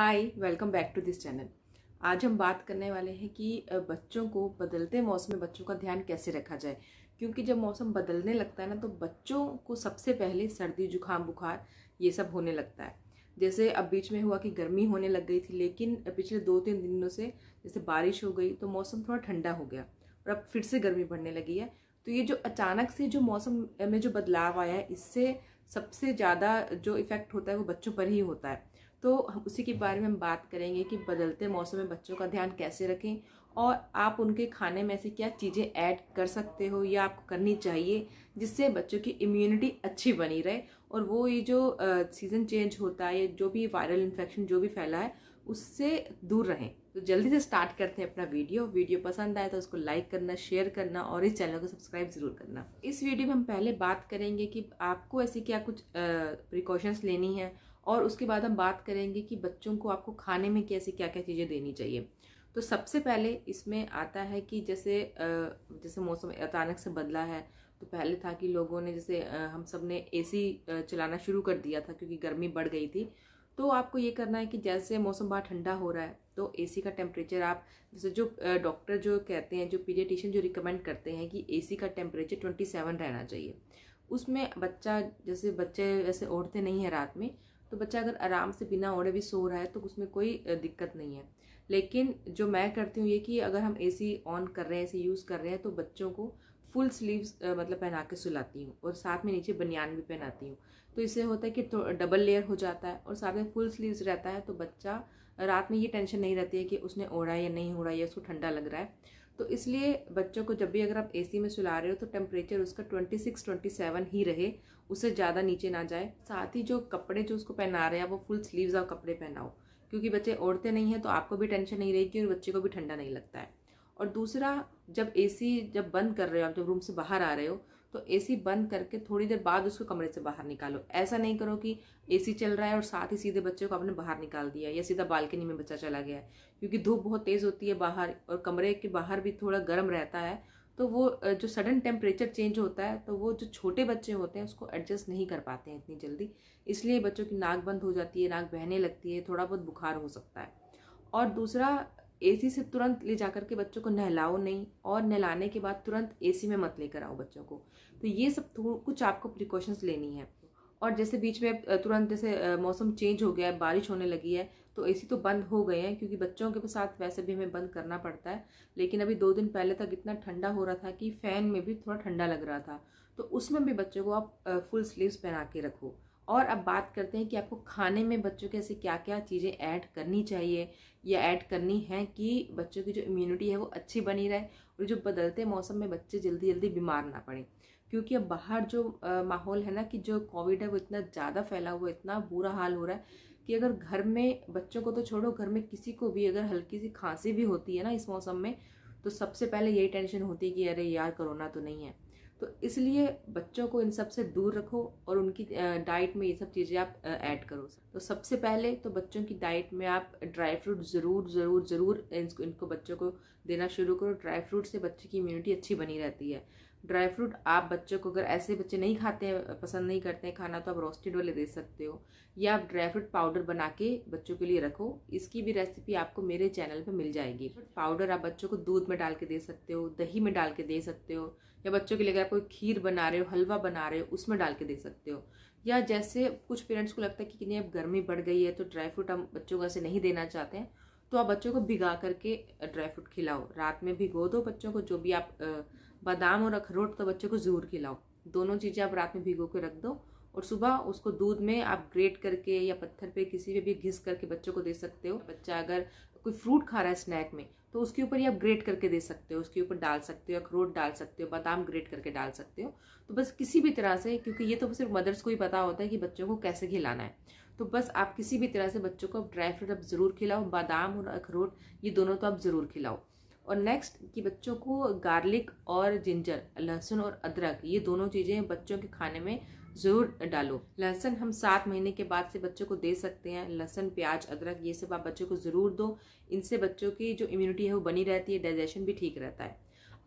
Hi welcome back to this channel आज हम बात करने वाले हैं कि बच्चों को बदलते मौसम में बच्चों का ध्यान कैसे रखा जाए क्योंकि जब मौसम बदलने लगता है ना तो बच्चों को सबसे पहले सर्दी जुकाम बुखार ये सब होने लगता है जैसे अब बीच में हुआ कि गर्मी होने लग गई थी लेकिन पिछले दो तीन दिनों से जैसे बारिश हो गई तो मौसम थोड़ा ठंडा हो गया और अब फिर से गर्मी बढ़ने लगी है तो ये जो अचानक से जो मौसम में जो बदलाव आया है इससे सबसे ज़्यादा जो इफ़ेक्ट होता है वो बच्चों पर ही होता है तो उसी के बारे में हम बात करेंगे कि बदलते मौसम में बच्चों का ध्यान कैसे रखें और आप उनके खाने में से क्या चीज़ें ऐड कर सकते हो या आपको करनी चाहिए जिससे बच्चों की इम्यूनिटी अच्छी बनी रहे और वो ये जो सीज़न चेंज होता है जो भी वायरल इन्फेक्शन जो भी फैला है उससे दूर रहें तो जल्दी से स्टार्ट करते हैं अपना वीडियो वीडियो पसंद आए तो उसको लाइक करना शेयर करना और इस चैनल को सब्सक्राइब ज़रूर करना इस वीडियो में हम पहले बात करेंगे कि आपको ऐसी क्या कुछ प्रिकॉशंस लेनी है और उसके बाद हम बात करेंगे कि बच्चों को आपको खाने में कैसे क्या क्या चीज़ें देनी चाहिए तो सबसे पहले इसमें आता है कि जैसे जैसे मौसम अचानक से बदला है तो पहले था कि लोगों ने जैसे हम सब ने ए चलाना शुरू कर दिया था क्योंकि गर्मी बढ़ गई थी तो आपको ये करना है कि जैसे मौसम बाहर ठंडा हो रहा है तो एसी का टेम्परेचर आप जैसे जो डॉक्टर जो कहते हैं जो पीडियाटिशियन जो रिकमेंड करते हैं कि एसी का टेम्परेचर ट्वेंटी सेवन रहना चाहिए उसमें बच्चा जैसे बच्चे वैसे ओढ़ते नहीं हैं रात में तो बच्चा अगर आराम से बिना ओढ़े भी सो रहा है तो उसमें कोई दिक्कत नहीं है लेकिन जो मैं करती हूँ ये कि अगर हम एसी ऑन कर रहे हैं एसी यूज़ कर रहे हैं तो बच्चों को फुल स्लीव्स मतलब पहना के सुलाती हूँ और साथ में नीचे बनियान भी पहनाती हूँ तो इससे होता है कि डबल तो, लेयर हो जाता है और साथ में फुल स्लीव्स रहता है तो बच्चा रात में ये टेंशन नहीं रहती है कि उसने ओढ़ा या नहीं ओढ़ा या उसको ठंडा लग रहा है तो इसलिए बच्चों को जब भी अगर आप एसी में सुला रहे हो तो टेम्परेचर उसका 26 27 ही रहे उससे ज़्यादा नीचे ना जाए साथ ही जो कपड़े जो उसको पहना रहे हैं वो फुल स्लीव्स और कपड़े पहनाओ क्योंकि बच्चे ओढ़ते नहीं हैं तो आपको भी टेंशन नहीं रहेगी और बच्चे को भी ठंडा नहीं लगता है और दूसरा जब ए जब बंद कर रहे हो आप जब रूम से बाहर आ रहे हो तो ए बंद करके थोड़ी देर बाद उसको कमरे से बाहर निकालो ऐसा नहीं करो कि ए चल रहा है और साथ ही सीधे बच्चे को आपने बाहर निकाल दिया या सीधा बालकनी में बच्चा चला गया है क्योंकि धूप बहुत तेज़ होती है बाहर और कमरे के बाहर भी थोड़ा गर्म रहता है तो वो जो सडन टेम्परेचर चेंज होता है तो वो जो छोटे बच्चे होते हैं उसको एडजस्ट नहीं कर पाते हैं इतनी जल्दी इसलिए बच्चों की नाक बंद हो जाती है नाक बहने लगती है थोड़ा बहुत बुखार हो सकता है और दूसरा एसी से तुरंत ले जा कर के बच्चों को नहलाओ नहीं और नहलाने के बाद तुरंत एसी में मत लेकर आओ बच्चों को तो ये सब कुछ आपको प्रिकॉशंस लेनी है और जैसे बीच में तुरंत जैसे मौसम चेंज हो गया है बारिश होने लगी है तो ए तो बंद हो गए हैं क्योंकि बच्चों के साथ वैसे भी हमें बंद करना पड़ता है लेकिन अभी दो दिन पहले तक इतना ठंडा हो रहा था कि फ़ैन में भी थोड़ा ठंडा लग रहा था तो उसमें भी बच्चों को आप फुल स्लीव्स पहना के रखो और अब बात करते हैं कि आपको खाने में बच्चों के ऐसे क्या क्या चीज़ें ऐड करनी चाहिए या ऐड करनी है कि बच्चों की जो इम्यूनिटी है वो अच्छी बनी रहे और जो बदलते मौसम में बच्चे जल्दी जल्दी बीमार ना पड़ें क्योंकि अब बाहर जो माहौल है ना कि जो कोविड है वो इतना ज़्यादा फैला हुआ है इतना बुरा हाल हो रहा है कि अगर घर में बच्चों को तो छोड़ो घर में किसी को भी अगर हल्की सी खांसी भी होती है ना इस मौसम में तो सबसे पहले यही टेंशन होती है कि अरे यार कोरोना तो नहीं है तो इसलिए बच्चों को इन सब से दूर रखो और उनकी डाइट में ये सब चीज़ें आप ऐड करो तो सबसे पहले तो बच्चों की डाइट में आप ड्राई फ्रूट ज़रूर ज़रूर ज़रूर इनको इनको बच्चों को देना शुरू करो ड्राई फ्रूट से बच्चे की इम्यूनिटी अच्छी बनी रहती है ड्राई फ्रूट आप बच्चों को अगर ऐसे बच्चे नहीं खाते हैं पसंद नहीं करते हैं खाना तो आप रोस्टेड वाले दे सकते हो या आप ड्राई फ्रूट पाउडर बना के बच्चों के लिए रखो इसकी भी रेसिपी आपको मेरे चैनल पर मिल जाएगी पाउडर आप बच्चों को दूध में डाल के दे सकते हो दही में डाल के दे सकते हो या बच्चों के लिए अगर आप कोई खीर बना रहे हो हलवा बना रहे हो उसमें डाल के दे सकते हो या जैसे कुछ पेरेंट्स को लगता है कि नहीं अब गर्मी बढ़ गई है तो ड्राई फ्रूट हम बच्चों को ऐसे नहीं देना चाहते हैं तो आप बच्चों को भिगा करके ड्राई फ्रूट खिलाओ रात में भिगो दो बच्चों को जो भी आप बादाम और अखरोट तो बच्चे को ज़रूर खिलाओ दोनों चीज़ें आप रात में भिगो के रख दो और सुबह उसको दूध में आप ग्रेट करके या पत्थर पे किसी पे भी घिस करके बच्चों को दे सकते हो बच्चा अगर कोई फ्रूट खा रहा है स्नैक में तो उसके ऊपर ही आप ग्रेट करके दे सकते हो उसके ऊपर डाल सकते हो अखरोट डाल सकते हो बादाम ग्रेट करके डाल सकते हो तो बस किसी भी तरह से क्योंकि ये तो सिर्फ मदर्स को ही पता होता है कि बच्चों को कैसे खिलाना है तो बस आप किसी भी तरह से बच्चों को आप ड्राई फ्रूट आप ज़रूर खिलाओ बादाम और अखरोट ये दोनों तो आप ज़रूर खिलाओ और नेक्स्ट कि बच्चों को गार्लिक और जिंजर लहसुन और अदरक ये दोनों चीज़ें बच्चों के खाने में ज़रूर डालो लहसुन हम सात महीने के बाद से बच्चों को दे सकते हैं लहसुन प्याज अदरक ये सब आप बच्चों को ज़रूर दो इनसे बच्चों की जो इम्यूनिटी है वो बनी रहती है डाइजेशन भी ठीक रहता है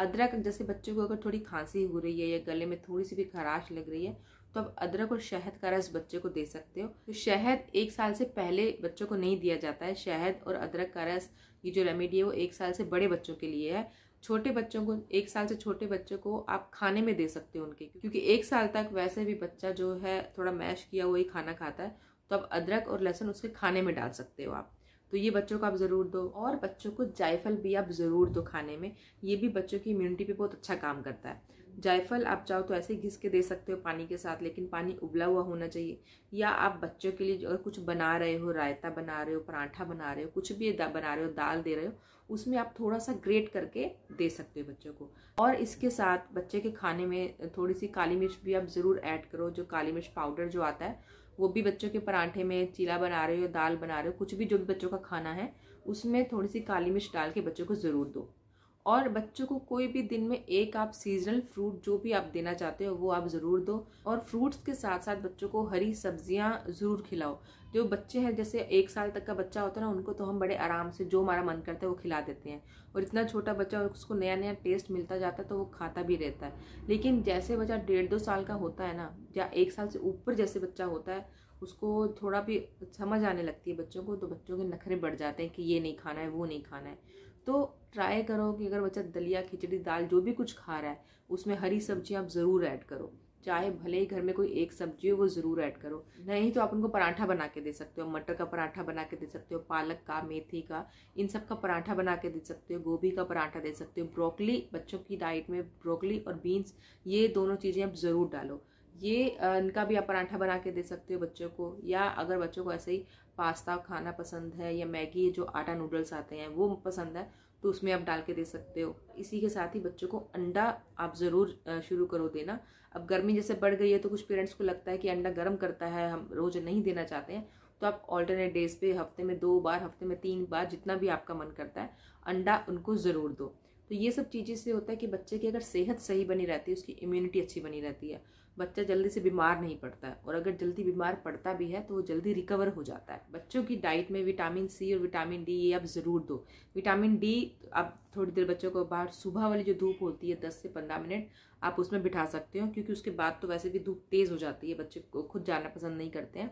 अदरक जैसे बच्चे को अगर थोड़ी खांसी हो रही है या गले में थोड़ी सी भी खराश लग रही है तो आप अदरक और शहद का रस बच्चे को दे सकते हो तो शहद एक साल से पहले बच्चों को नहीं दिया जाता है शहद और अदरक का रस ये जो रेमेडी है वो एक साल से बड़े बच्चों के लिए है छोटे बच्चों को एक साल से छोटे बच्चों को आप खाने में दे सकते हो उनके क्योंकि एक साल तक वैसे भी बच्चा जो है थोड़ा मैश किया हुआ ही खाना खाता है तो आप अदरक और लहसुन उसके खाने में डाल सकते हो आप तो ये बच्चों को आप ज़रूर दो और बच्चों को जायफल भी आप ज़रूर दो खाने में ये भी बच्चों की इम्यूनिटी पे बहुत अच्छा काम करता है जायफल आप चाहो तो ऐसे घिस के दे सकते हो पानी के साथ लेकिन पानी उबला हुआ होना चाहिए या आप बच्चों के लिए अगर कुछ बना रहे हो रायता बना रहे हो पराठा बना रहे हो कुछ भी बना रहे हो दाल दे रहे हो उसमें आप थोड़ा सा ग्रेट करके दे सकते हो बच्चों को और इसके साथ बच्चे के खाने में थोड़ी सी काली मिर्च भी आप ज़रूर ऐड करो जो काली मिर्च पाउडर जो आता है वो भी बच्चों के परांठे में चीला बना रहे हो दाल बना रहे हो कुछ भी जो भी बच्चों का खाना है उसमें थोड़ी सी काली मिर्च डाल के बच्चों को ज़रूर दो और बच्चों को कोई भी दिन में एक आप सीजनल फ्रूट जो भी आप देना चाहते हो वो आप ज़रूर दो और फ्रूट्स के साथ साथ बच्चों को हरी सब्जियां ज़रूर खिलाओ जो बच्चे हैं जैसे एक साल तक का बच्चा होता है ना उनको तो हम बड़े आराम से जो हमारा मन करता है वो खिला देते हैं और इतना छोटा बच्चा उसको नया नया टेस्ट मिलता जाता है तो वो खाता भी रहता है लेकिन जैसे बच्चा डेढ़ दो साल का होता है ना या एक साल से ऊपर जैसे बच्चा होता है उसको थोड़ा भी समझ आने लगती है बच्चों को तो बच्चों के नखरे बढ़ जाते हैं कि ये नहीं खाना है वो नहीं खाना है तो ट्राई करो कि अगर बच्चा दलिया खिचड़ी दाल जो भी कुछ खा रहा है उसमें हरी सब्जियाँ आप ज़रूर ऐड करो चाहे भले ही घर में कोई एक सब्जी हो वो ज़रूर ऐड करो नहीं तो आप उनको पराठा बना के दे सकते हो मटर का पराठा बना के दे सकते हो पालक का मेथी का इन सब का पराठा बना के दे सकते हो गोभी का पराठा दे सकते हो ब्रोकली बच्चों की डाइट में ब्रोकली और बीन्स ये दोनों चीज़ें आप ज़रूर डालो ये इनका भी आप पराठा बना के दे सकते हो बच्चों को या अगर बच्चों को ऐसे ही पास्ता खाना पसंद है या मैगी जो आटा नूडल्स आते हैं वो पसंद है तो उसमें आप डाल के दे सकते हो इसी के साथ ही बच्चों को अंडा आप ज़रूर शुरू करो देना अब गर्मी जैसे बढ़ गई है तो कुछ पेरेंट्स को लगता है कि अंडा गर्म करता है हम रोज़ नहीं देना चाहते हैं तो आप ऑल्टरनेट डेज पे हफ्ते में दो बार हफ्ते में तीन बार जितना भी आपका मन करता है अंडा उनको ज़रूर दो तो ये सब चीज़ें से होता है कि बच्चे की अगर सेहत सही बनी रहती है उसकी इम्यूनिटी अच्छी बनी रहती है बच्चा जल्दी से बीमार नहीं पड़ता है और अगर जल्दी बीमार पड़ता भी है तो वो जल्दी रिकवर हो जाता है बच्चों की डाइट में विटामिन सी और विटामिन डी ये आप ज़रूर दो विटामिन डी आप थोड़ी देर बच्चों को बाहर सुबह वाली जो धूप होती है दस से पंद्रह मिनट आप उसमें बिठा सकते हो क्योंकि उसके बाद तो वैसे भी धूप तेज़ हो जाती है बच्चे को खुद जाना पसंद नहीं करते हैं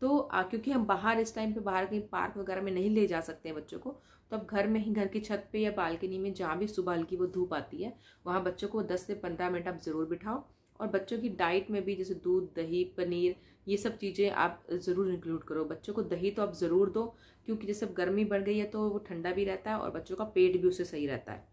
तो आ, क्योंकि हम बाहर इस टाइम पे बाहर कहीं पार्क वगैरह में नहीं ले जा सकते हैं बच्चों को तो अब घर में ही घर की छत पे या बालकनी में जहाँ भी सुबह हल्की वो धूप आती है वहाँ बच्चों को दस से पंद्रह मिनट आप ज़रूर बिठाओ और बच्चों की डाइट में भी जैसे दूध दही पनीर ये सब चीज़ें आप ज़रूर इंक्लूड करो बच्चों को दही तो आप ज़रूर दो क्योंकि जैसे अब गर्मी बढ़ गई है तो वो ठंडा भी रहता है और बच्चों का पेट भी उससे सही रहता है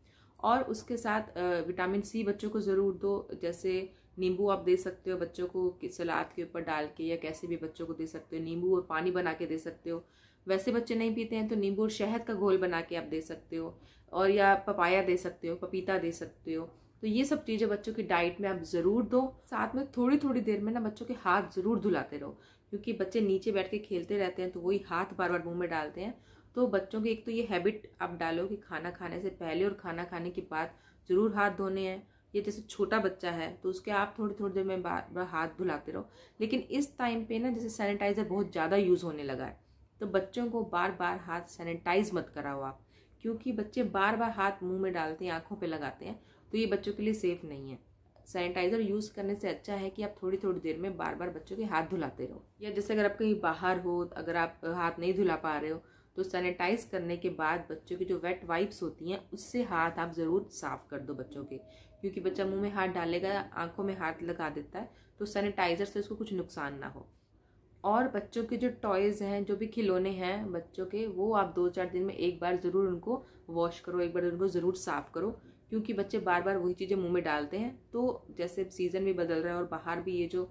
और उसके साथ विटामिन सी बच्चों को ज़रूर दो जैसे नींबू आप दे सकते हो बच्चों को सलाद के ऊपर डाल के या कैसे भी बच्चों को दे सकते हो नींबू और पानी बना के दे सकते हो वैसे बच्चे नहीं पीते हैं तो नींबू और शहद का घोल बना के आप दे सकते हो और या पपाया दे सकते हो पपीता दे सकते हो तो ये सब चीज़ें बच्चों की डाइट में आप ज़रूर दो साथ में थोड़ी थोड़ी देर में ना बच्चों के हाथ ज़रूर धुलाते रहो क्योंकि बच्चे नीचे बैठ के खेलते रहते हैं तो वही हाथ बार बार मुंह में डालते हैं तो बच्चों की एक तो ये हैबिट आप डालो कि खाना खाने से पहले और खाना खाने के बाद ज़रूर हाथ धोने हैं या जैसे छोटा बच्चा है तो उसके आप थोड़ी थोड़ी देर में बार बार हाथ धुलाते रहो लेकिन इस टाइम पे ना जैसे सैनिटाइज़र बहुत ज़्यादा यूज़ होने लगा है तो बच्चों को बार बार हाथ सैनिटाइज मत कराओ आप क्योंकि बच्चे बार बार हाथ मुंह में डालते हैं आंखों पे लगाते हैं तो ये बच्चों के लिए सेफ नहीं है सैनिटाइज़र यूज़ करने से अच्छा है कि आप थोड़ी थोड़ी देर में बार बार बच्चों के हाथ धुलाते रहो या जैसे अगर आप कहीं बाहर हो अगर आप हाथ नहीं धुला पा रहे हो तो सैनिटाइज करने के बाद बच्चों की जो वेट वाइप्स होती हैं उससे हाथ आप ज़रूर साफ़ कर दो बच्चों के क्योंकि बच्चा मुंह में हाथ डालेगा आंखों में हाथ लगा देता है तो सैनिटाइजर से उसको कुछ नुकसान ना हो और बच्चों के जो टॉयज़ हैं जो भी खिलौने हैं बच्चों के वो आप दो चार दिन में एक बार ज़रूर उनको वॉश करो एक बार उनको ज़रूर साफ़ करो क्योंकि बच्चे बार बार वही चीज़ें मुंह में डालते हैं तो जैसे सीज़न भी बदल रहा है और बाहर भी ये जो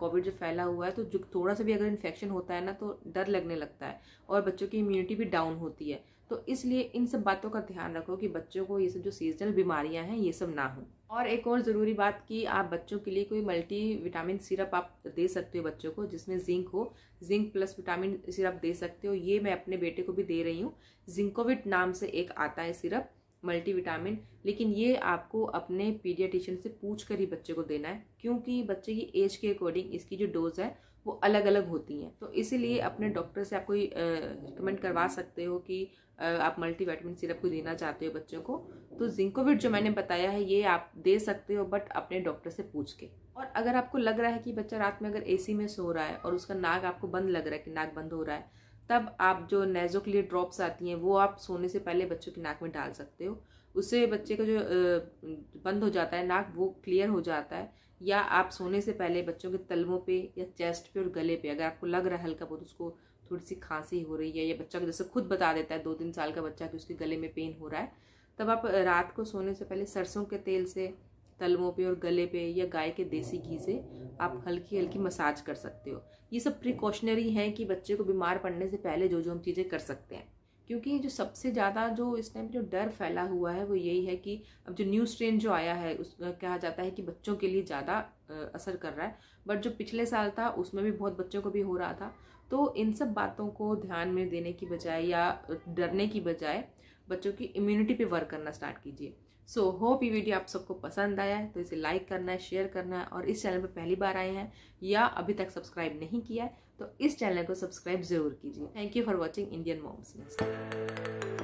कोविड जो फैला हुआ है तो जो थोड़ा सा भी अगर इन्फेक्शन होता है ना तो डर लगने लगता है और बच्चों की इम्यूनिटी भी डाउन होती है तो इसलिए इन सब बातों का ध्यान रखो कि बच्चों को ये सब जो सीजनल बीमारियां हैं ये सब ना हो और एक और ज़रूरी बात कि आप बच्चों के लिए कोई मल्टी विटामिन सिरप आप दे सकते हो बच्चों को जिसमें जिंक हो जिंक प्लस विटामिन सिरप दे सकते हो ये मैं अपने बेटे को भी दे रही हूँ जिंकोविट नाम से एक आता है सिरप मल्टी विटामिन लेकिन ये आपको अपने पीडियाटिशियन से पूछ कर ही बच्चे को देना है क्योंकि बच्चे की एज के अकॉर्डिंग इसकी जो डोज है वो अलग अलग होती हैं तो इसीलिए हम्म। अपने डॉक्टर से आप कोई रिकमेंड करवा सकते हो कि आप आप मल्टीविटामिन सिरप को देना चाहते हो बच्चों को तो जिंकोविट जो मैंने बताया है ये आप दे सकते हो बट अपने डॉक्टर से पूछ के और अगर आपको लग रहा है कि बच्चा रात में अगर एसी में सो रहा है और उसका नाक आपको बंद लग रहा है कि नाक बंद हो रहा है तब आप जो नेजो के लिए ड्रॉप्स आती हैं वो आप सोने से पहले बच्चों की नाक में डाल सकते हो उससे बच्चे का जो बंद हो जाता है नाक वो क्लियर हो जाता है या आप सोने से पहले बच्चों के तलवों पे या चेस्ट पे और गले पे अगर आपको लग रहा है हल्का बहुत उसको थोड़ी सी खांसी हो रही है या बच्चा जैसे खुद बता देता है दो तीन साल का बच्चा कि उसके गले में पेन हो रहा है तब आप रात को सोने से पहले सरसों के तेल से तलवों पे और गले पे या गाय के देसी घी से आप हल्की हल्की मसाज कर सकते हो ये सब प्रिकॉशनरी हैं कि बच्चे को बीमार पड़ने से पहले जो जो हम चीज़ें कर सकते हैं क्योंकि जो सबसे ज़्यादा जो इस टाइम जो डर फैला हुआ है वो यही है कि अब जो न्यू स्ट्रेन जो आया है उस कहा जाता है कि बच्चों के लिए ज़्यादा असर कर रहा है बट जो पिछले साल था उसमें भी बहुत बच्चों को भी हो रहा था तो इन सब बातों को ध्यान में देने की बजाय या डरने की बजाय बच्चों की इम्यूनिटी पे वर्क करना स्टार्ट कीजिए सो होप ये वीडियो आप सबको पसंद आया है तो इसे लाइक करना है शेयर करना है और इस चैनल पर पहली बार आए हैं या अभी तक सब्सक्राइब नहीं किया है तो इस चैनल को सब्सक्राइब जरूर कीजिए thank you for watching Indian mom's